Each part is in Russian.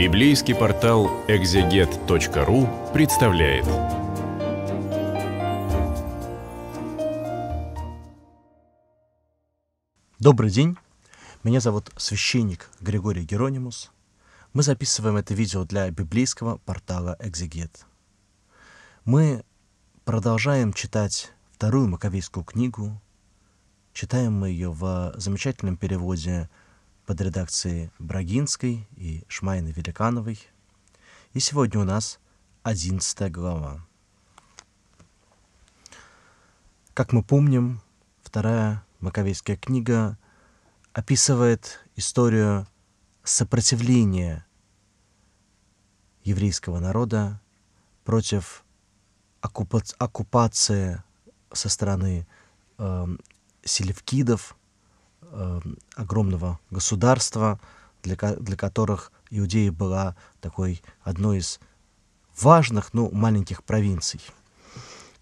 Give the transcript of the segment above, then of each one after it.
Библейский портал экзегет.ру представляет. Добрый день. Меня зовут священник Григорий Геронимус. Мы записываем это видео для библейского портала Экзегет. Мы продолжаем читать вторую маковейскую книгу. Читаем мы ее в замечательном переводе под редакцией Брагинской и Шмайны Великановой. И сегодня у нас 11 глава. Как мы помним, вторая Маковейская книга описывает историю сопротивления еврейского народа против оккупации со стороны э, селевкидов – Эм, огромного государства, для, для которых Иудея была такой одной из важных, но ну, маленьких провинций.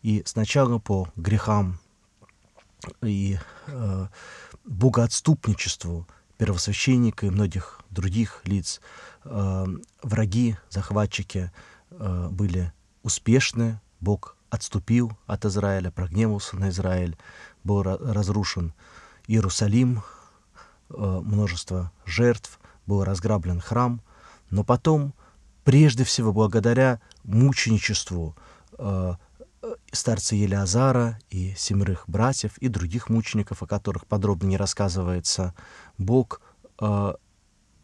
И сначала по грехам и э, богоотступничеству первосвященника и многих других лиц э, враги, захватчики э, были успешны, Бог отступил от Израиля, прогневался на Израиль, был разрушен Иерусалим, э, множество жертв, был разграблен храм, но потом, прежде всего благодаря мученичеству э, старца Елеазара и семерых братьев и других мучеников, о которых подробно не рассказывается, Бог э,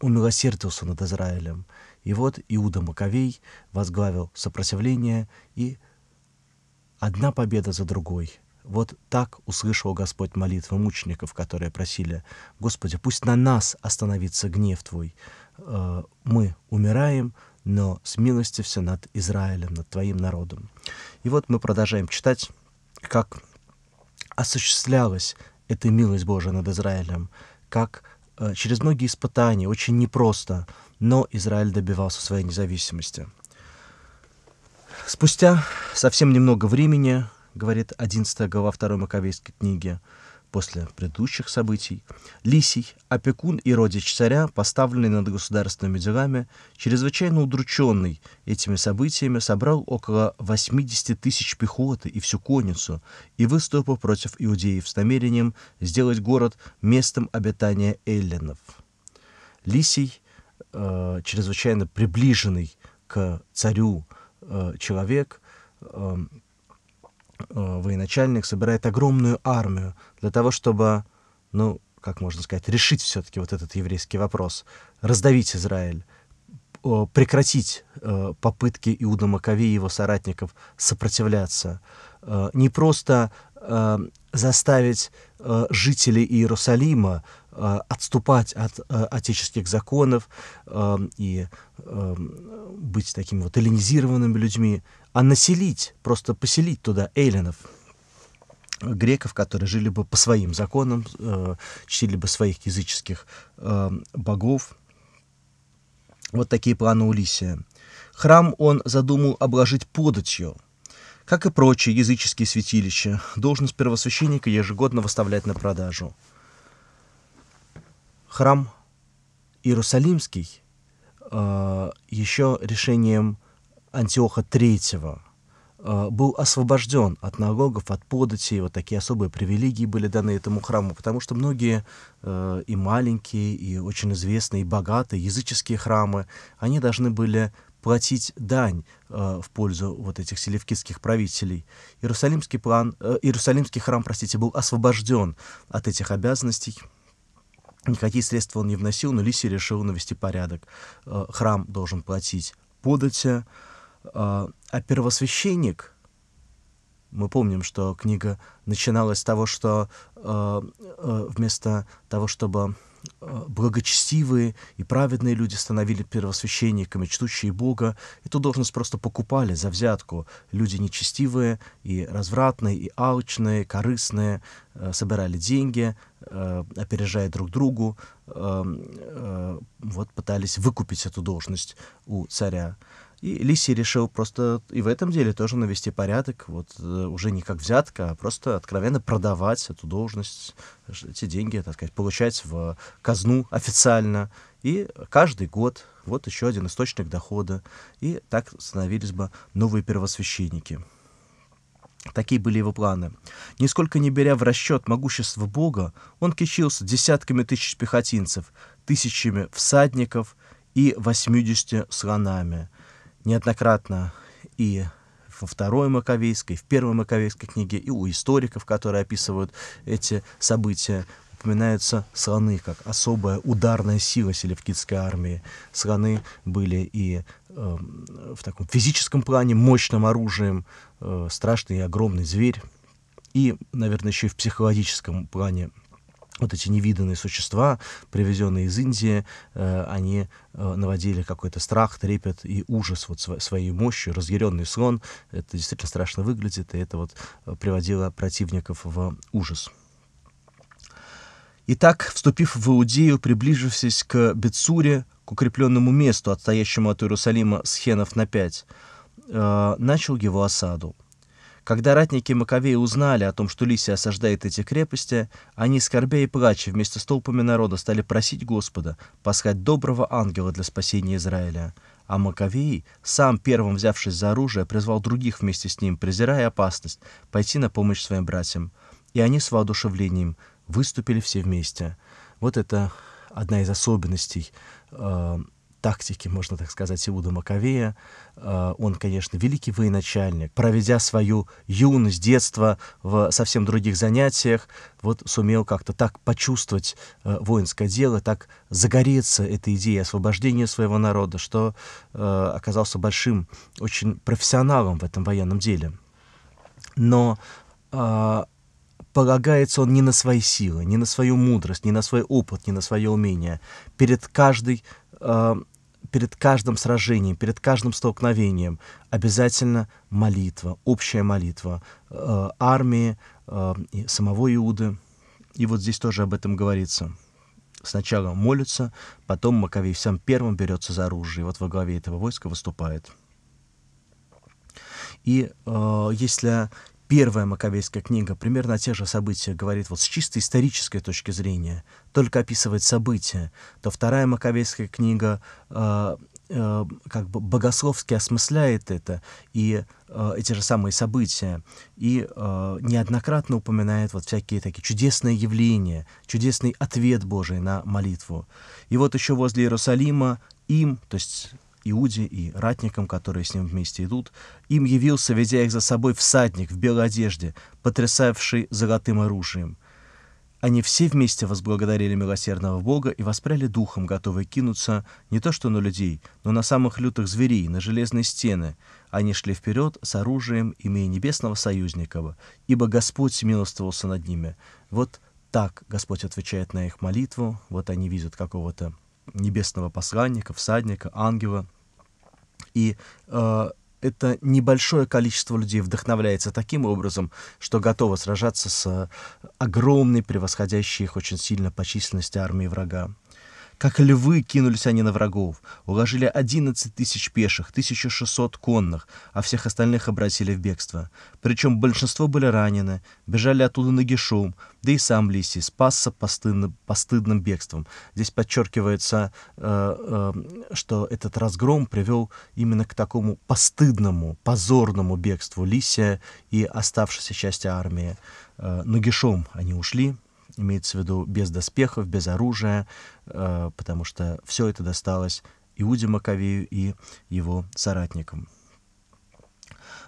умилосердился над Израилем. И вот Иуда Маковей возглавил сопротивление, и одна победа за другой – вот так услышал Господь молитвы мучеников, которые просили, «Господи, пусть на нас остановится гнев Твой. Э, мы умираем, но с милости все над Израилем, над Твоим народом». И вот мы продолжаем читать, как осуществлялась эта милость Божия над Израилем, как э, через многие испытания, очень непросто, но Израиль добивался своей независимости. Спустя совсем немного времени говорит 11 глава 2 Маковейской книги, после предыдущих событий, Лисий, опекун и родич царя, поставленный над государственными делами, чрезвычайно удрученный этими событиями, собрал около 80 тысяч пехоты и всю конницу и выступил против иудеев с намерением сделать город местом обитания эллинов. Лисий, э, чрезвычайно приближенный к царю э, человек, э, Э, военачальник собирает огромную армию для того, чтобы, ну, как можно сказать, решить все-таки вот этот еврейский вопрос, раздавить Израиль, прекратить э, попытки Иуда Макови и его соратников сопротивляться, э, не просто заставить жителей Иерусалима отступать от отеческих законов и быть такими вот эллинизированными людьми, а населить, просто поселить туда эллинов, греков, которые жили бы по своим законам, э, чтили бы своих языческих э, богов. Вот такие планы Улисия. Храм он задумал обложить податью. Как и прочие языческие святилища, должность первосвященника ежегодно выставлять на продажу. Храм Иерусалимский э, еще решением Антиоха III э, был освобожден от налогов, от податей. Вот такие особые привилегии были даны этому храму, потому что многие э, и маленькие, и очень известные, и богатые языческие храмы, они должны были платить дань э, в пользу вот этих селевкидских правителей. Иерусалимский, план, э, Иерусалимский храм, простите, был освобожден от этих обязанностей. Никакие средства он не вносил, но Лисий решил навести порядок. Э, храм должен платить подати, а, а первосвященник, мы помним, что книга начиналась с того, что а, а, вместо того, чтобы благочестивые и праведные люди становили первосвященниками, чтущие Бога. Эту должность просто покупали за взятку. Люди нечестивые и развратные, и алчные, корыстные собирали деньги, опережая друг другу, вот пытались выкупить эту должность у царя. И Лиси решил просто и в этом деле тоже навести порядок, вот э, уже не как взятка, а просто откровенно продавать эту должность, эти деньги, так сказать, получать в казну официально. И каждый год вот еще один источник дохода. И так становились бы новые первосвященники. Такие были его планы. Нисколько не беря в расчет могущество Бога, он кичился десятками тысяч пехотинцев, тысячами всадников и восьмидесятью слонами — неоднократно и во второй Маковейской, в первой Маковейской книге, и у историков, которые описывают эти события, упоминаются слоны как особая ударная сила селевкидской армии. Слоны были и э, в таком физическом плане мощным оружием, э, страшный и огромный зверь, и, наверное, еще и в психологическом плане вот эти невиданные существа, привезенные из Индии, э, они э, наводили какой-то страх, трепет и ужас вот св- своей мощью, разъяренный слон. Это действительно страшно выглядит, и это вот э, приводило противников в ужас. Итак, вступив в Иудею, приближившись к Бетсуре, к укрепленному месту, отстоящему от Иерусалима схенов на пять, э, начал его осаду. Когда ратники Маковея узнали о том, что Лисия осаждает эти крепости, они, скорбя и плача, вместе с толпами народа стали просить Господа послать доброго ангела для спасения Израиля. А Маковей, сам первым взявшись за оружие, призвал других вместе с ним, презирая опасность, пойти на помощь своим братьям. И они с воодушевлением выступили все вместе. Вот это одна из особенностей э, тактики, можно так сказать, Иуда Маковея. Э, он, конечно, великий военачальник, проведя свою юность, детство в совсем других занятиях, вот сумел как-то так почувствовать э, воинское дело, так загореться этой идеей освобождения своего народа, что э, оказался большим, очень профессионалом в этом военном деле. Но полагается он не на свои силы, не на свою мудрость, не на свой опыт, не на свое умение. Перед каждой перед каждым сражением, перед каждым столкновением обязательно молитва, общая молитва э, армии, э, самого Иуды. И вот здесь тоже об этом говорится. Сначала молятся, потом Маковей всем первым берется за оружие. И вот во главе этого войска выступает. И э, если первая Маковейская книга примерно о тех же событиях говорит вот с чисто исторической точки зрения, только описывает события, то вторая Маковейская книга э, э, как бы богословски осмысляет это и э, эти же самые события и э, неоднократно упоминает вот всякие такие чудесные явления, чудесный ответ Божий на молитву. И вот еще возле Иерусалима им, то есть Иуде и ратникам, которые с ним вместе идут, им явился, ведя их за собой, всадник в белой одежде, потрясавший золотым оружием. Они все вместе возблагодарили милосердного Бога и воспряли духом, готовые кинуться не то что на людей, но на самых лютых зверей, на железные стены. Они шли вперед с оружием, имея небесного союзника, ибо Господь милостивался над ними. Вот так Господь отвечает на их молитву, вот они видят какого-то небесного посланника, всадника, ангела. И э, это небольшое количество людей вдохновляется таким образом, что готово сражаться с э, огромной, превосходящей их очень сильно по численности армией врага. Как львы кинулись они на врагов, уложили одиннадцать тысяч пеших, 1600 конных, а всех остальных обратили в бегство. Причем большинство были ранены, бежали оттуда нагишом, да и сам Лисий спасся постыдным, постыдным бегством. Здесь подчеркивается, э, э, что этот разгром привел именно к такому постыдному, позорному бегству Лисия и оставшейся части армии. Э, нагишом они ушли, имеется в виду без доспехов, без оружия, э, потому что все это досталось Иуде Маковею и его соратникам.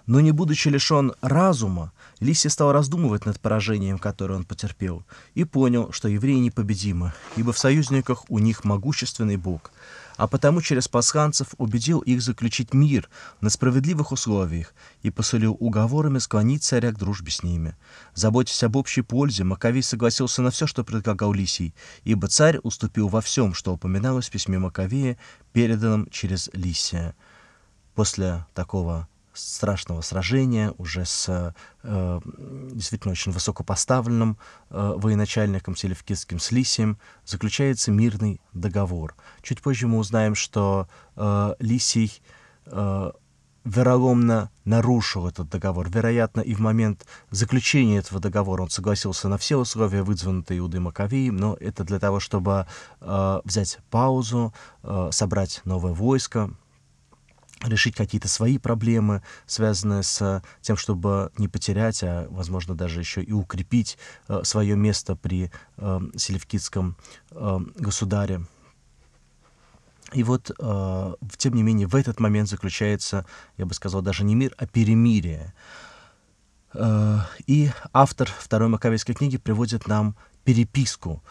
Но не будучи лишен разума, Лиси стал раздумывать над поражением, которое он потерпел, и понял, что евреи непобедимы, ибо в союзниках у них могущественный Бог — а потому через пасханцев убедил их заключить мир на справедливых условиях и посолил уговорами склонить царя к дружбе с ними. Заботясь об общей пользе, Маковей согласился на все, что предлагал Лисий, ибо царь уступил во всем, что упоминалось в письме Маковея, переданном через Лисия. После такого страшного сражения уже с э, действительно очень высокопоставленным э, военачальником Селевкидским Слисием заключается мирный договор. Чуть позже мы узнаем, что э, Лисий э, вероломно нарушил этот договор. Вероятно, и в момент заключения этого договора он согласился на все условия, вызванные Иуды Маковеем, но это для того, чтобы э, взять паузу, э, собрать новое войско, решить какие-то свои проблемы, связанные с э, тем, чтобы не потерять, а, возможно, даже еще и укрепить э, свое место при э, селевкидском э, государе. И вот, э, тем не менее, в этот момент заключается, я бы сказал, даже не мир, а перемирие. Э, и автор второй Маковейской книги приводит нам переписку.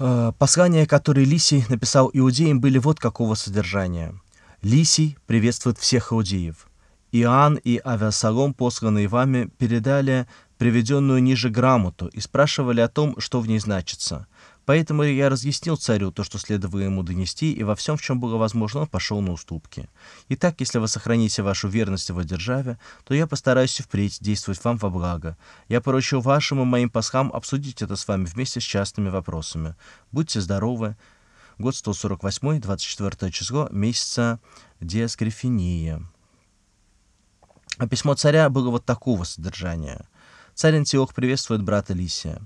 Э, послания, которые Лисий написал иудеям, были вот какого содержания – Лисий приветствует всех иудеев. Иоанн и Авиасалом, посланные вами, передали приведенную ниже грамоту и спрашивали о том, что в ней значится. Поэтому я разъяснил царю то, что следовало ему донести, и во всем, в чем было возможно, он пошел на уступки. Итак, если вы сохраните вашу верность его державе, то я постараюсь впредь действовать вам во благо. Я поручу вашим и моим пасхам обсудить это с вами вместе с частными вопросами. Будьте здоровы, год 148, 24 число месяца Диаскрифения. А письмо царя было вот такого содержания. Царь Антиох приветствует брата Лисия.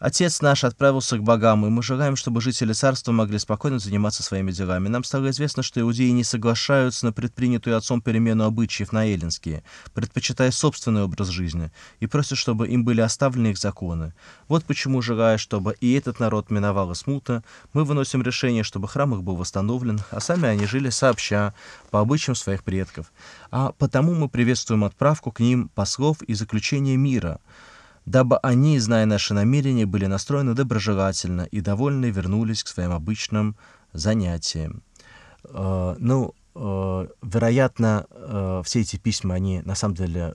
Отец наш отправился к богам, и мы желаем, чтобы жители царства могли спокойно заниматься своими делами. Нам стало известно, что иудеи не соглашаются на предпринятую отцом перемену обычаев на эллинские, предпочитая собственный образ жизни, и просят, чтобы им были оставлены их законы. Вот почему, желая, чтобы и этот народ миновала смута, мы выносим решение, чтобы храм их был восстановлен, а сами они жили сообща, по обычаям своих предков. А потому мы приветствуем отправку к ним послов и заключение мира — дабы они, зная наши намерения, были настроены доброжелательно и довольны вернулись к своим обычным занятиям. Э, ну, э, вероятно, э, все эти письма, они на самом деле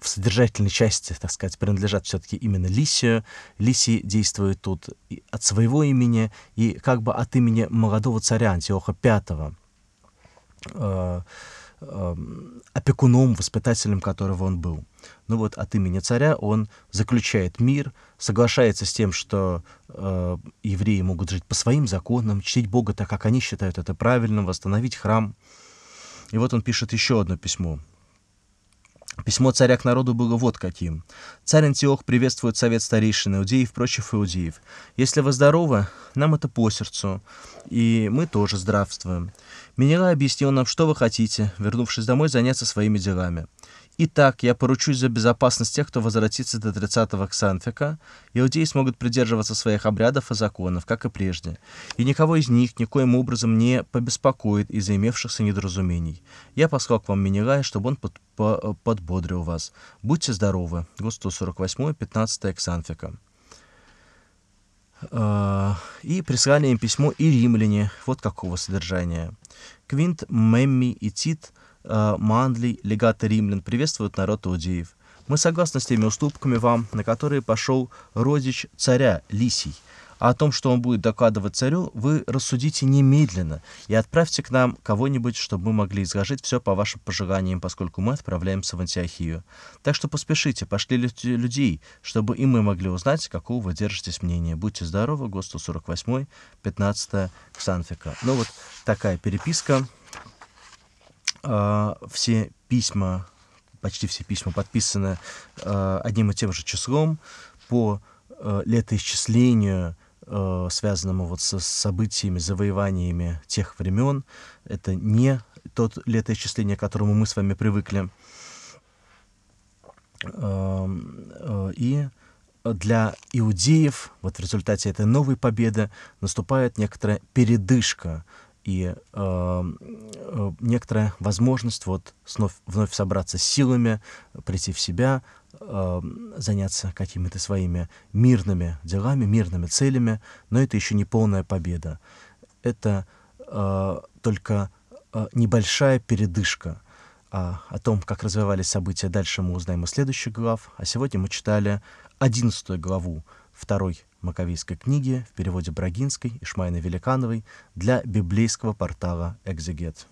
в содержательной части, так сказать, принадлежат все-таки именно Лисию. Лисий действует тут от своего имени и как бы от имени молодого царя Антиоха V, э, эм, опекуном, воспитателем которого он был. Ну вот от имени царя он заключает мир, соглашается с тем, что э, евреи могут жить по своим законам, чтить Бога так, как они считают это правильным, восстановить храм. И вот он пишет еще одно письмо. Письмо царя к народу было вот каким. «Царь Антиох приветствует совет старейшин иудеев прочих иудеев. Если вы здоровы, нам это по сердцу, и мы тоже здравствуем. Минера объяснил нам, что вы хотите, вернувшись домой, заняться своими делами. Итак, я поручусь за безопасность тех, кто возвратится до 30-го Ксанфика. Иудеи смогут придерживаться своих обрядов и законов, как и прежде. И никого из них никоим образом не побеспокоит из-за имевшихся недоразумений. Я послал к вам Менелая, чтобы он под, по, подбодрил вас. Будьте здоровы. Год 148, 15 Ксанфика. И прислали им письмо и римляне, вот какого содержания. Квинт, Мемми и Тит – Э, Мандлей, легаты римлян, приветствуют народ иудеев. Мы согласны с теми уступками вам, на которые пошел родич царя Лисий. А о том, что он будет докладывать царю, вы рассудите немедленно и отправьте к нам кого-нибудь, чтобы мы могли изложить все по вашим пожеланиям, поскольку мы отправляемся в Антиохию. Так что поспешите, пошли людей, чтобы и мы могли узнать, какого вы держитесь мнения. Будьте здоровы, ГОСТ 48, 15 Ксанфика. Ну вот такая переписка. А, все письма, почти все письма подписаны а, одним и тем же числом по а, летоисчислению, связанному вот со событиями, завоеваниями тех времен. Это не тот летоисчисление, к которому мы с вами привыкли. И для иудеев вот в результате этой новой победы наступает некоторая передышка, и э, э, некоторая возможность вот снов, вновь собраться с силами, прийти в себя, э, заняться какими-то своими мирными делами, мирными целями, но это еще не полная победа. Это э, только э, небольшая передышка. А, о том, как развивались события дальше, мы узнаем из следующих глав. А сегодня мы читали 11 главу второй Маковейской книги в переводе Брагинской и Шмайны Великановой для библейского портала «Экзегет».